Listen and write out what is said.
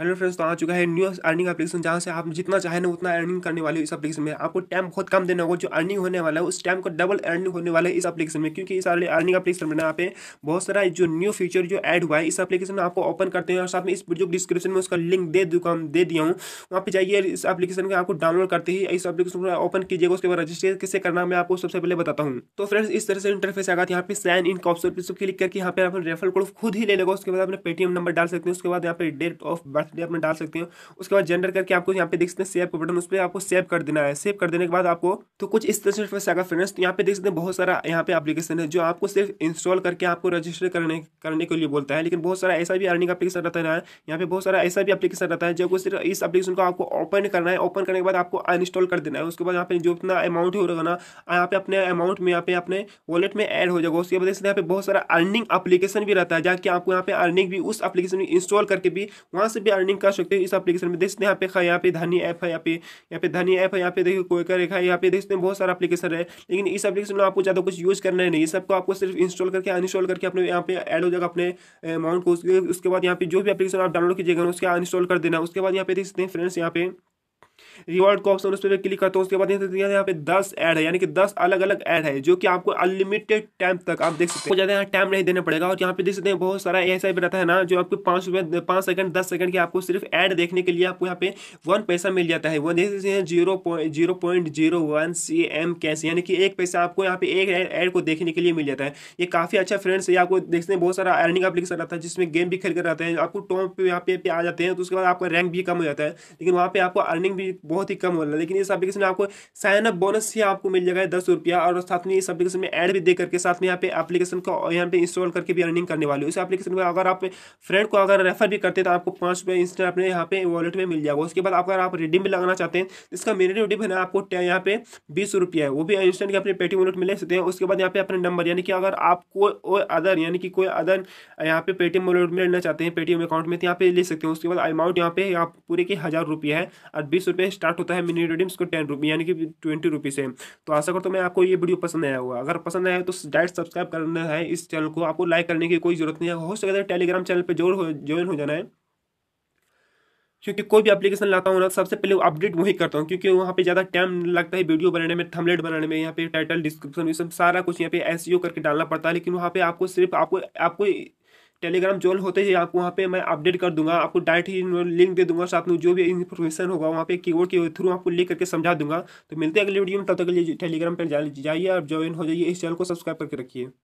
hello friends तो आ चुका है न्यू अर्निंग एप्लीकेशन जहाँ से आप जितना चाहे ना उतना अर्निंग करने वाले इस एप्लीकेशन में आपको टाइम बहुत कम देना होगा जो अर्निंग होने वाला है उस टाइम को डबल अर्निंग होने वाला है इस एप्लीकेशन में क्योंकि इस अर्निंग एप्लीकेशन में यहाँ पे बहुत सारा जो न्यू फीचर जो एड हुआ है इस एप्लीकेशन में आपको ओपन करते हैं और साथ में इस जो डिस्क्रिप्शन में उसका लिंक दे दूँगा दे दिया हूँ वहाँ पर जाइए इस एप्लीकेशन का आपको डाउनलोड करते ही इस एप्लीकेशन को ओपन कीजिएगा उसके बाद रजिस्टर किससे करना मैं आपको सबसे पहले बताता हूँ तो फ्रेंड्स इस तरह से इंटरफेस आगा यहाँ पे साइन इन ऑप्शन पर क्लिक करके यहाँ पे आप रेफर कोड खुद ही ले लेगा उसके बाद अपने पेटीएम नंबर डाल सकते हैं उसके बाद यहाँ पे डेट ऑफ लास्ट डे अपना डाल सकते हो उसके बाद जेंडर करके आपको यहाँ पे देख सकते हैं सेव का बटन उस पर आपको सेव कर देना है सेव कर देने के बाद आपको तो कुछ इस तरह से आगे फ्रेंड्स तो यहाँ पे देख सकते हैं बहुत सारा यहाँ पे एप्लीकेशन है जो आपको सिर्फ इंस्टॉल करके आपको रजिस्टर करने करने के लिए बोलता है लेकिन बहुत सारा ऐसा भी अर्निंग एप्लीकेशन रहता है यहाँ पे बहुत सारा ऐसा भी एप्लीकेशन रहता है जो कुछ सिर्फ इस एप्लीकेशन को आपको ओपन करना है ओपन करने के बाद आपको अनइंस्टॉल कर देना है उसके बाद यहाँ पे जो इतना अमाउंट हो रहा ना यहाँ पे अपने अमाउंट में यहाँ पे अपने वॉलेट में ऐड हो जाएगा उसके बाद यहाँ पे बहुत सारा अर्निंग एप्लीकेशन भी रहता है जहाँ कि आपको यहाँ पे अर्निंग भी उस एप्लीकेशन में इंस्टॉल करके भी वहाँ से भी अर्निंग कर सकते हो इस एप्लीकेशन में देखते हैं यहाँ पे खा यहाँ पे धनी ऐप है यहाँ पे यहाँ पे धनी ऐप है यहाँ पे देखिए कोयकर रेखा है यहाँ पे देखते हैं बहुत सारा एप्लीकेशन है लेकिन इस एप्लीकेशन में आपको ज़्यादा कुछ यूज़ करना है नहीं सबको आपको सिर्फ इंस्टॉल करके अनस्टॉल करके अपने यहाँ पे एड हो जाएगा अपने अमाउंट को उसके बाद यहाँ पे जो भी एप्लीकेशन आप डाउनलोड कीजिएगा उसके अनस्टॉल कर देना उसके बाद यहाँ पे देख सकते हैं फ्रेंड्स यहाँ पे रिवॉर्ड कॉक्स और उस पर क्लिक करता हूँ उसके बाद यहाँ पे दस ऐड है यानी कि दस अलग अलग ऐड है जो कि आपको अनलिमिटेड टाइम तक आप देख सकते हैं ज़्यादा यहाँ टाइम नहीं देना पड़ेगा और यहाँ पे देख सकते हैं बहुत सारा ऐसा भी रहता है ना जो आपको पाँच रुपये पाँच सेकंड दस सेकंड की आपको सिर्फ ऐड देखने के लिए आपको यहाँ पे वन पैसा मिल जाता है वो देख सकते हैं zero point zero point zero one C M cash यानी कि एक पैसा आपको यहाँ पे एक ऐड को देखने के लिए मिल जाता है ये काफ़ी अच्छा फ्रेंड्स है आपको देखते हैं बहुत सारा अर्निंग एप्लीकेशन रहता है जिसमें गेम भी खेल कर रहते हैं आपको टॉप पे यहाँ पे आ जाते हैं तो उसके बाद आपका रैंक भी कम हो जाता है लेकिन वहाँ पे आपको अर्निंग भी बहुत ही कम हो रहा है लेकिन इस एप्लीकेशन में आपको साइन अप बोनस ही आपको मिल जाएगा दस रुपया और साथ में इस एप्लीकेशन में ऐड भी दे करके साथ में यहाँ पे एप्लीकेशन को यहाँ पे इंस्टॉल करके भी अर्निंग करने वाली हो इस एप्लीकेशन में अगर आप फ्रेंड को अगर रेफर भी करते हैं तो आपको पाँच रुपये इंस्टेंट अपने यहाँ पे वॉलेट में मिल जाएगा उसके बाद अगर आप रिडीम भी लगाना चाहते हैं तो इसका मेरे रिडीम है आपको यहाँ पे बीस रुपया है वो भी इंस्टेंट के अपने पेटीएम वॉलेट में ले सकते हैं उसके बाद यहाँ पे अपने नंबर यानी कि अगर आप कोई अदर यानी कि कोई अदर यहाँ पे पेटीएम वॉलेट में लेना चाहते हैं पेटीएम अकाउंट में तो यहाँ पे ले सकते हैं उसके बाद अमाउंट यहाँ पे आप पूरे के हज़ार रुपये है और बीस रुपये स्टार्ट होता है मिनी रेडिम्स को टेन रुपी यानी कि ट्वेंटी रुपये से तो आशा करता हूँ मैं आपको ये वीडियो पसंद आया होगा अगर पसंद आया तो डायरेक्ट सब्सक्राइब करना है इस चैनल को आपको लाइक करने की कोई जरूरत नहीं है हो सकता है टेलीग्राम चैनल पर जोर ज्वाइन हो जाना है क्योंकि कोई भी एप्लीकेशन लाता हूँ ना सबसे पहले अपडेट वही करता हूँ क्योंकि वहाँ पे ज़्यादा टाइम लगता है वीडियो बनाने में थमलेट बनाने में यहाँ पे टाइटल डिस्क्रिप्शन ये सब सारा कुछ यहाँ पे एस e करके डालना पड़ता है लेकिन वहाँ पे आपको सिर्फ आपको आपको टेलीग्राम ज्वाइन होते ही आपको वहाँ पे मैं अपडेट कर दूंगा आपको डायरेक्ट ही लिंक दे दूंगा साथ में जो भी इन्फॉर्मेशन होगा वहाँ पे कीवर्ड के थ्रू आपको लिख करके समझा दूंगा तो मिलते हैं अगले वीडियो में तब तक के लिए टेलीग्राम पर जाइए और ज्वाइन हो जाइए इस चैनल को सब्सक्राइब करके रखिए